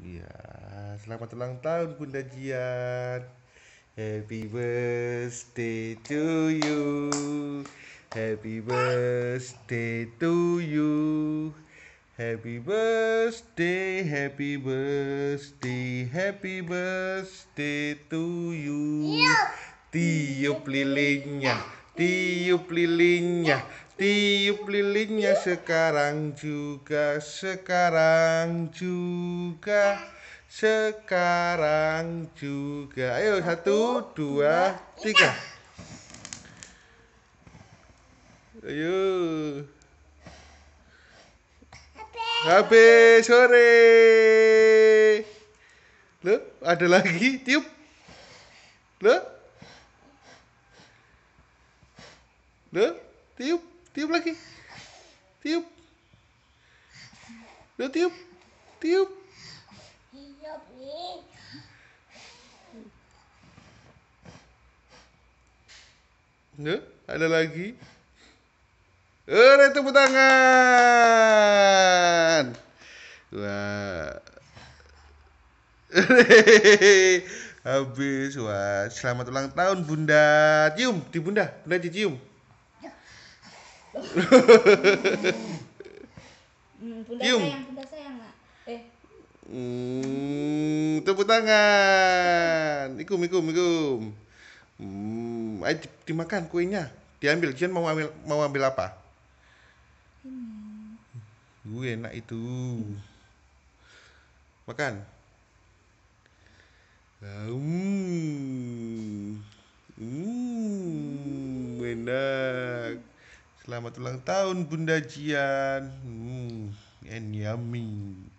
Ya selamat ulang tahun Bunda Jian. Happy birthday to you. Happy birthday to you. Happy birthday, happy birthday, happy birthday to you. Iya. Tiup lilinnya, tiup lilinnya. Tiup lilinnya sekarang juga, sekarang juga, sekarang juga. Ayo satu, dua, tiga. Ayo. habis sore. lo ada lagi tiup. lo lo tiup tiup lagi tiup lu tiup tiup tiup nih ada lagi Eh, tepuk tangan. Wah. Habis, wah. Selamat ulang tahun, Bunda. Cium di Bunda. Bunda dicium. Hmm, Bunda sayang, Bunda sayang nak. Eh. Hmm, tepuk tangan. Ikum, ikum, ikum. Hmm, ayo dimakan kuenya. Diambil. Jen mau ambil mau ambil apa? Hmm. Gue enak itu. Makan. Hmm. Hmm, enak. Selamat ulang tahun Bunda Jian. Hmm, and yummy.